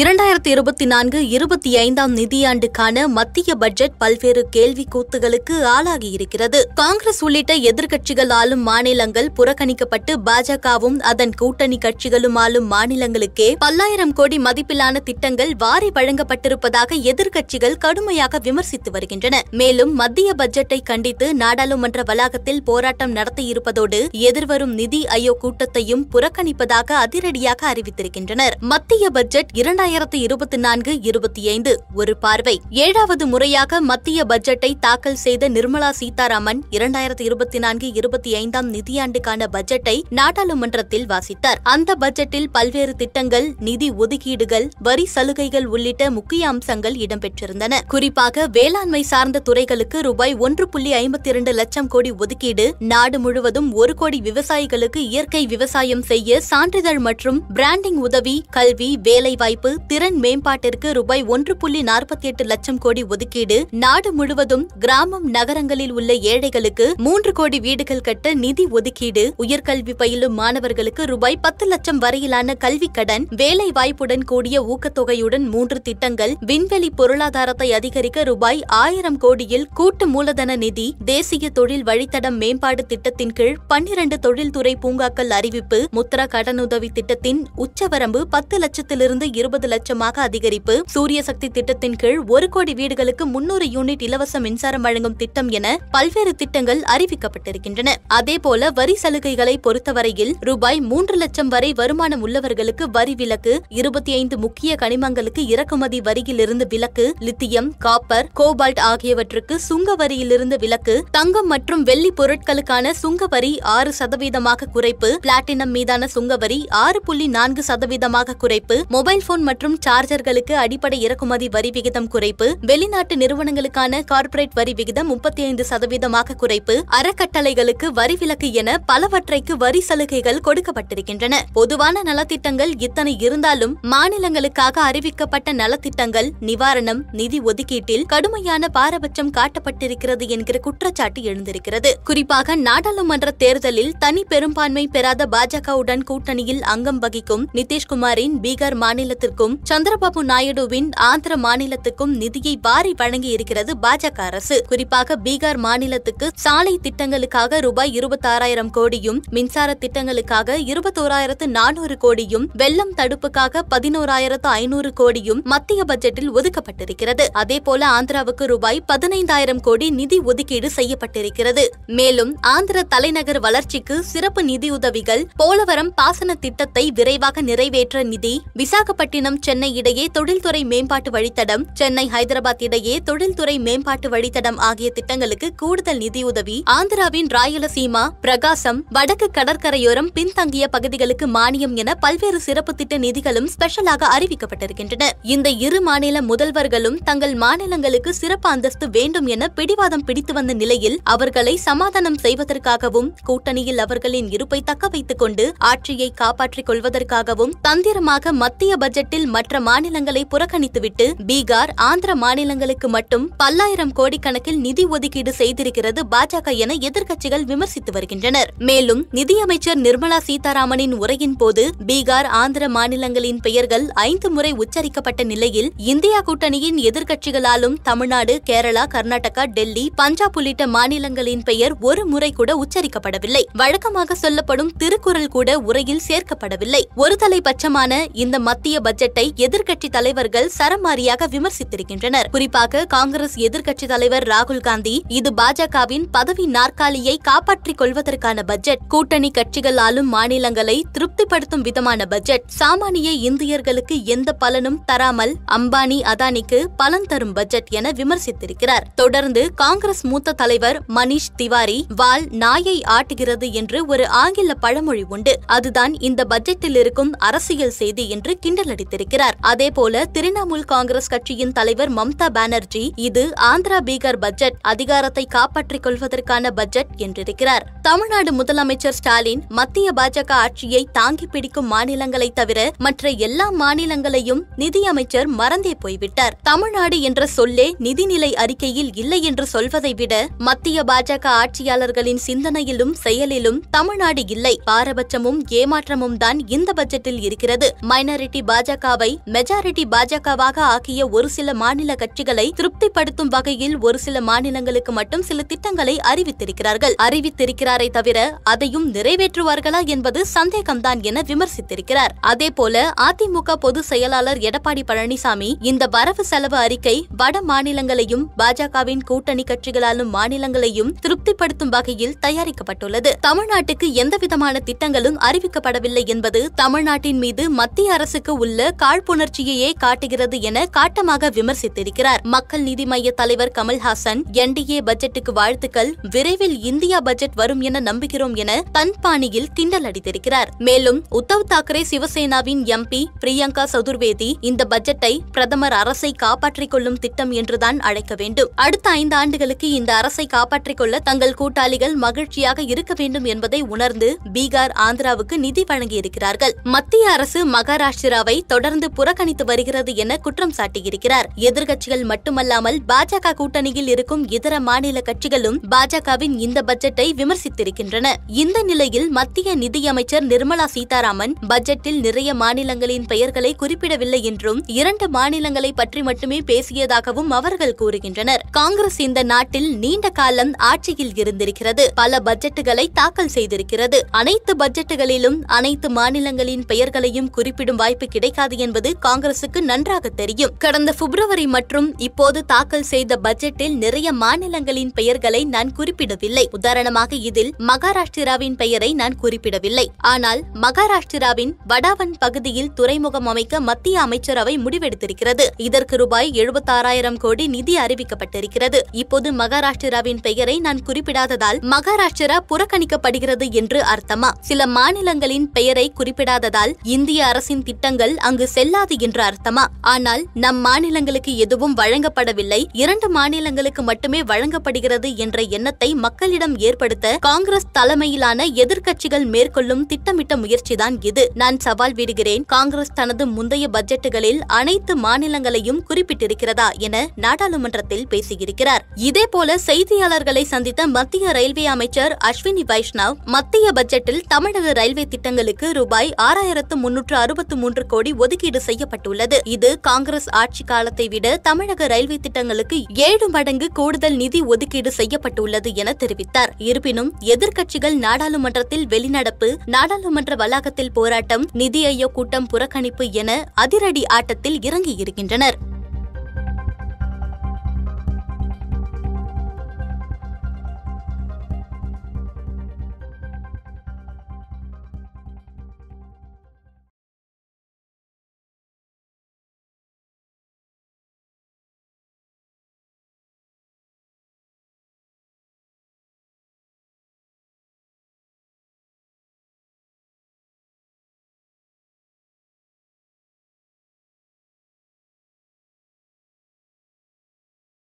இரண்டாயிரத்தி இருபத்தி நான்கு இருபத்தி ஐந்தாம் நிதியாண்டுக்கான மத்திய பட்ஜெட் பல்வேறு கேள்வி கூத்துகளுக்கு ஆளாகியிருக்கிறது காங்கிரஸ் உள்ளிட்ட எதிர்க்கட்சிகள் ஆளும் மாநிலங்கள் புறக்கணிக்கப்பட்டு பாஜகவும் அதன் கூட்டணி கட்சிகளும் ஆளும் மாநிலங்களுக்கே பல்லாயிரம் கோடி மதிப்பிலான திட்டங்கள் வாரி வழங்கப்பட்டிருப்பதாக எதிர்க்கட்சிகள் கடுமையாக விமர்சித்து வருகின்றன மேலும் மத்திய பட்ஜெட்டை கண்டித்து நாடாளுமன்ற வளாகத்தில் போராட்டம் நடத்தியிருப்பதோடு எதிர்வரும் நிதி ஆயோக் கூட்டத்தையும் புறக்கணிப்பதாக அதிரடியாக அறிவித்திருக்கின்றனர் மத்திய பட்ஜெட் இரண்டாயிரத்தி இரண்டாயிரத்தி இருபத்தி நான்கு இருபத்தி ஐந்து ஒரு பார்வை ஏழாவது முறையாக மத்திய பட்ஜெட்டை தாக்கல் செய்த நிர்மலா சீதாராமன் இரண்டாயிரத்தி இருபத்தி நான்கு இருபத்தி ஐந்தாம் நிதியாண்டுக்கான பட்ஜெட்டை நாடாளுமன்றத்தில் வாசித்தார் அந்த பட்ஜெட்டில் பல்வேறு திட்டங்கள் நிதி ஒதுக்கீடுகள் வரி சலுகைகள் உள்ளிட்ட முக்கிய அம்சங்கள் இடம்பெற்றிருந்தன குறிப்பாக வேளாண்மை சார்ந்த துறைகளுக்கு ரூபாய் ஒன்று புள்ளி ஐம்பத்தி இரண்டு லட்சம் கோடி ஒதுக்கீடு நாடு முழுவதும் ஒரு கோடி விவசாயிகளுக்கு இயற்கை விவசாயம் செய்ய சான்றிதழ் மற்றும் பிராண்டிங் உதவி கல்வி வேலைவாய்ப்பு சிறப்பு திறன் மேம்பாட்டிற்கு ரூபாய் ஒன்று புள்ளி நாற்பத்தி எட்டு லட்சம் கோடி ஒதுக்கீடு நாடு முழுவதும் கிராமம் நகரங்களில் உள்ள ஏழைகளுக்கு மூன்று கோடி வீடுகள் கட்ட நிதி ஒதுக்கீடு உயர்கல்வி பயிலும் மாணவர்களுக்கு ரூபாய் பத்து லட்சம் வரையிலான கல்வி கடன் வேலை வாய்ப்புடன் கூடிய ஊக்கத்தொகையுடன் மூன்று திட்டங்கள் விண்வெளி பொருளாதாரத்தை அதிகரிக்க ரூபாய் ஆயிரம் கோடியில் கூட்டு மூலதன நிதி தேசிய தொழில் வழித்தடம் மேம்பாடு திட்டத்தின் கீழ் பன்னிரண்டு தொழில்துறை பூங்காக்கள் அறிவிப்பு முத்ரா கடனுதவி திட்டத்தின் உச்சவரம்பு பத்து லட்சத்திலிருந்து இருபது ஐம்பது லட்சமாக அதிகரிப்பு சூரிய சக்தி திட்டத்தின் கீழ் ஒரு கோடி வீடுகளுக்கு முன்னூறு யூனிட் இலவச மின்சாரம் வழங்கும் திட்டம் என பல்வேறு திட்டங்கள் அறிவிக்கப்பட்டிருக்கின்றன அதேபோல வரி சலுகைகளை பொறுத்தவரையில் ரூபாய் மூன்று லட்சம் வரை வருமானம் உள்ளவர்களுக்கு வரி விலக்கு இருபத்தி ஐந்து முக்கிய கனிமங்களுக்கு இறக்குமதி வரியிலிருந்து விலக்கு லித்தியம் காப்பர் கோபால்ட் ஆகியவற்றுக்கு சுங்க வரியிலிருந்து விலக்கு தங்கம் மற்றும் வெள்ளி பொருட்களுக்கான சுங்க வரி ஆறு சதவீதமாக குறைப்பு பிளாட்டினம் மீதான சுங்க வரி ஆறு புள்ளி நான்கு சதவீதமாக குறைப்பு மொபைல் போன் மற்றும் சார்ஜர்களுக்கு அடிப்படை இறக்குமதி வரி விகிதம் குறைப்பு வெளிநாட்டு நிறுவனங்களுக்கான கார்ப்பரேட் வரி விகிதம் முப்பத்தி ஐந்து சதவீதமாக குறைப்பு அறக்கட்டளைகளுக்கு வரி விலக்கு என பலவற்றைக்கு வரி சலுகைகள் கொடுக்கப்பட்டிருக்கின்றன பொதுவான நலத்திட்டங்கள் இத்தனை இருந்தாலும் மாநிலங்களுக்காக அறிவிக்கப்பட்ட நலத்திட்டங்கள் நிவாரணம் நிதி ஒதுக்கீட்டில் கடுமையான பாரபட்சம் காட்டப்பட்டிருக்கிறது என்கிற குற்றச்சாட்டு எழுந்திருக்கிறது குறிப்பாக நாடாளுமன்ற தேர்தலில் தனி பெரும்பான்மை பெறாத பாஜகவுடன் கூட்டணியில் அங்கம் வகிக்கும் நிதிஷ்குமாரின் பீகார் மாநிலத்திற்கு மாநிலத்திற்கும் சந்திரபாபு நாயுடுவின் ஆந்திர மாநிலத்துக்கும் நிதியை வாரி வழங்கி இருக்கிறது பாஜக அரசு குறிப்பாக பீகார் மாநிலத்துக்கு சாலை திட்டங்களுக்காக ரூபாய் இருபத்தாறாயிரம் கோடியும் மின்சார திட்டங்களுக்காக இருபத்தோராயிரத்து நானூறு கோடியும் வெள்ளம் தடுப்புக்காக பதினோராயிரத்து ஐநூறு கோடியும் மத்திய பட்ஜெட்டில் ஒதுக்கப்பட்டிருக்கிறது அதேபோல ஆந்திராவுக்கு ரூபாய் பதினைந்தாயிரம் கோடி நிதி ஒதுக்கீடு செய்யப்பட்டிருக்கிறது மேலும் ஆந்திர தலைநகர் வளர்ச்சிக்கு சிறப்பு நிதியுதவிகள் போலவரம் பாசன திட்டத்தை விரைவாக நிறைவேற்ற நிதி விசாகப்பட்டினம் நிறுவனம் சென்னை இடையே தொழில்துறை மேம்பாட்டு வழித்தடம் சென்னை ஹைதராபாத் இடையே தொழில்துறை மேம்பாட்டு வழித்தடம் ஆகிய திட்டங்களுக்கு கூடுதல் நிதியுதவி ஆந்திராவின் ராயலசீமா பிரகாசம் வடக்கு கடற்கரையோரம் பின்தங்கிய பகுதிகளுக்கு மானியம் என பல்வேறு சிறப்பு திட்ட நிதிகளும் ஸ்பெஷலாக அறிவிக்கப்பட்டிருக்கின்றன இந்த இரு மாநில முதல்வர்களும் தங்கள் மாநிலங்களுக்கு சிறப்பு அந்தஸ்து வேண்டும் என பிடிவாதம் பிடித்து வந்த நிலையில் அவர்களை சமாதானம் செய்வதற்காகவும் கூட்டணியில் அவர்களின் இருப்பை தக்க வைத்துக் கொண்டு ஆட்சியை காப்பாற்றிக் கொள்வதற்காகவும் தந்திரமாக மத்திய பட்ஜெட்டில் தமிழ்நாட்டில் மற்ற மாநிலங்களை புறக்கணித்துவிட்டு பீகார் ஆந்திர மாநிலங்களுக்கு மட்டும் பல்லாயிரம் கோடிக்கணக்கில் நிதி ஒதுக்கீடு செய்திருக்கிறது பாஜக என எதிர்க்கட்சிகள் விமர்சித்து வருகின்றனர் மேலும் நிதியமைச்சர் நிர்மலா சீதாராமனின் உரையின் போது பீகார் ஆந்திர மாநிலங்களின் பெயர்கள் ஐந்து முறை உச்சரிக்கப்பட்ட நிலையில் இந்தியா கூட்டணியின் எதிர்க்கட்சிகளாலும் தமிழ்நாடு கேரளா கர்நாடகா டெல்லி பஞ்சாப் உள்ளிட்ட மாநிலங்களின் பெயர் ஒரு முறை கூட உச்சரிக்கப்படவில்லை வழக்கமாக சொல்லப்படும் திருக்குறள் கூட உரையில் சேர்க்கப்படவில்லை ஒரு தலைபட்சமான இந்த மத்திய பட்ஜெட் பட்ஜெட்டை எதிர்க்கட்சி தலைவர்கள் சரமாரியாக விமர்சித்திருக்கின்றனர் குறிப்பாக காங்கிரஸ் எதிர்க்கட்சி தலைவர் ராகுல் காந்தி இது பாஜகவின் பதவி நாற்காலியை காப்பாற்றிக் கொள்வதற்கான பட்ஜெட் கூட்டணி கட்சிகள் ஆளும் மாநிலங்களை திருப்திப்படுத்தும் விதமான பட்ஜெட் சாமானிய இந்தியர்களுக்கு எந்த பலனும் தராமல் அம்பானி அதானிக்கு பலன் தரும் பட்ஜெட் என விமர்சித்திருக்கிறார் தொடர்ந்து காங்கிரஸ் மூத்த தலைவர் மணிஷ் திவாரி வால் நாயை ஆட்டுகிறது என்று ஒரு ஆங்கில பழமொழி உண்டு அதுதான் இந்த பட்ஜெட்டில் இருக்கும் அரசியல் செய்தி என்று கிண்டலடித்திருக்கிறார் தெரிவித்திருக்கிறார் அதேபோல திரிணாமுல் காங்கிரஸ் கட்சியின் தலைவர் மம்தா பானர்ஜி இது ஆந்திரா பீகார் பட்ஜெட் அதிகாரத்தை காப்பாற்றிக் கொள்வதற்கான பட்ஜெட் என்றிருக்கிறார் தமிழ்நாடு முதலமைச்சர் ஸ்டாலின் மத்திய பாஜக ஆட்சியை தாங்கி பிடிக்கும் மாநிலங்களை தவிர மற்ற எல்லா மாநிலங்களையும் நிதியமைச்சர் மறந்தே போய்விட்டார் தமிழ்நாடு என்ற சொல்லே நிதிநிலை அறிக்கையில் இல்லை என்று சொல்வதை விட மத்திய பாஜக ஆட்சியாளர்களின் சிந்தனையிலும் செயலிலும் தமிழ்நாடு இல்லை பாரபட்சமும் ஏமாற்றமும் தான் இந்த பட்ஜெட்டில் இருக்கிறது மைனாரிட்டி பாஜக பாஜகவை மெஜாரிட்டி பாஜகவாக ஆக்கிய ஒரு சில மாநில கட்சிகளை திருப்திப்படுத்தும் வகையில் ஒரு சில மாநிலங்களுக்கு மட்டும் சில திட்டங்களை அறிவித்திருக்கிறார்கள் அறிவித்திருக்கிறாரை தவிர அதையும் நிறைவேற்றுவார்களா என்பது சந்தேகம்தான் என விமர்சித்திருக்கிறார் அதேபோல அதிமுக பொதுச் செயலாளர் எடப்பாடி பழனிசாமி இந்த வரவு செலவு அறிக்கை வட மாநிலங்களையும் பாஜகவின் கூட்டணி கட்சிகளாலும் மாநிலங்களையும் திருப்திப்படுத்தும் வகையில் தயாரிக்கப்பட்டுள்ளது தமிழ்நாட்டுக்கு எந்தவிதமான திட்டங்களும் அறிவிக்கப்படவில்லை என்பது தமிழ்நாட்டின் மீது மத்திய அரசுக்கு உள்ள காழ்ப்புணர்ச்சியையே காட்டுகிறது என காட்டமாக விமர்சித்திருக்கிறார் மக்கள் நீதி மைய தலைவர் கமல்ஹாசன் என்டிஏ பட்ஜெட்டுக்கு வாழ்த்துக்கள் விரைவில் இந்தியா பட்ஜெட் வரும் என நம்புகிறோம் என தன் பாணியில் கிண்டல் அடித்திருக்கிறார் மேலும் உத்தவ் தாக்கரே சிவசேனாவின் எம்பி பிரியங்கா சதுர்வேதி இந்த பட்ஜெட்டை பிரதமர் அரசை காப்பாற்றிக் கொள்ளும் திட்டம் என்றுதான் அழைக்க வேண்டும் அடுத்த ஐந்து ஆண்டுகளுக்கு இந்த அரசை காப்பாற்றிக் கொள்ள தங்கள் கூட்டாளிகள் மகிழ்ச்சியாக இருக்க வேண்டும் என்பதை உணர்ந்து பீகார் ஆந்திராவுக்கு நிதி வழங்கியிருக்கிறார்கள் மத்திய அரசு மகாராஷ்டிராவை தொடர்ந்து புறக்கணித்து வருகிறது என குற்றம் சாட்டியிருக்கிறார் எதிர்கட்சிகள் மட்டுமல்லாமல் பாஜக கூட்டணியில் இருக்கும் இதர மாநில கட்சிகளும் பாஜகவின் இந்த பட்ஜெட்டை விமர்சித்திருக்கின்றன இந்த நிலையில் மத்திய நிதியமைச்சர் நிர்மலா சீதாராமன் பட்ஜெட்டில் நிறைய மாநிலங்களின் பெயர்களை குறிப்பிடவில்லை என்றும் இரண்டு மாநிலங்களை பற்றி மட்டுமே பேசியதாகவும் அவர்கள் கூறுகின்றனர் காங்கிரஸ் இந்த நாட்டில் நீண்ட காலம் ஆட்சியில் இருந்திருக்கிறது பல பட்ஜெட்டுகளை தாக்கல் செய்திருக்கிறது அனைத்து பட்ஜெட்டுகளிலும் அனைத்து மாநிலங்களின் பெயர்களையும் குறிப்பிடும் வாய்ப்பு கிடைக்காது முடியாது என்பது காங்கிரசுக்கு நன்றாக தெரியும் கடந்த பிப்ரவரி மற்றும் இப்போது தாக்கல் செய்த பட்ஜெட்டில் நிறைய மாநிலங்களின் பெயர்களை நான் குறிப்பிடவில்லை உதாரணமாக இதில் மகாராஷ்டிராவின் பெயரை நான் குறிப்பிடவில்லை ஆனால் மகாராஷ்டிராவின் வடாவன் பகுதியில் துறைமுகம் அமைக்க மத்திய அமைச்சரவை முடிவெடுத்திருக்கிறது இதற்கு ரூபாய் எழுபத்தாறாயிரம் கோடி நிதி அறிவிக்கப்பட்டிருக்கிறது இப்போது மகாராஷ்டிராவின் பெயரை நான் குறிப்பிடாததால் மகாராஷ்டிரா புறக்கணிக்கப்படுகிறது என்று அர்த்தமா சில மாநிலங்களின் பெயரை குறிப்பிடாததால் இந்திய அரசின் திட்டங்கள் அங்கு அங்கு செல்லாது என்று அர்த்தமா ஆனால் நம் மாநிலங்களுக்கு எதுவும் வழங்கப்படவில்லை இரண்டு மாநிலங்களுக்கு மட்டுமே வழங்கப்படுகிறது என்ற எண்ணத்தை மக்களிடம் ஏற்படுத்த காங்கிரஸ் தலைமையிலான எதிர்க்கட்சிகள் மேற்கொள்ளும் திட்டமிட்ட முயற்சிதான் இது நான் சவால் விடுகிறேன் காங்கிரஸ் தனது முந்தைய பட்ஜெட்டுகளில் அனைத்து மாநிலங்களையும் குறிப்பிட்டிருக்கிறதா என நாடாளுமன்றத்தில் பேசியிருக்கிறார் இதேபோல செய்தியாளர்களை சந்தித்த மத்திய ரயில்வே அமைச்சர் அஸ்வினி வைஷ்ணவ் மத்திய பட்ஜெட்டில் தமிழக ரயில்வே திட்டங்களுக்கு ரூபாய் ஆறாயிரத்து முன்னூற்று அறுபத்து மூன்று கோடி ஒதுக்கீடு செய்யப்பட்டுள்ளது இது காங்கிரஸ் ஆட்சி காலத்தை விட தமிழக ரயில்வே திட்டங்களுக்கு ஏழு மடங்கு கூடுதல் நிதி ஒதுக்கீடு செய்யப்பட்டுள்ளது என தெரிவித்தார் இருப்பினும் எதிர்க்கட்சிகள் நாடாளுமன்றத்தில் வெளிநடப்பு நாடாளுமன்ற வளாகத்தில் போராட்டம் நிதி ஐயோ கூட்டம் புறக்கணிப்பு என அதிரடி ஆட்டத்தில் இறங்கியிருக்கின்றனர்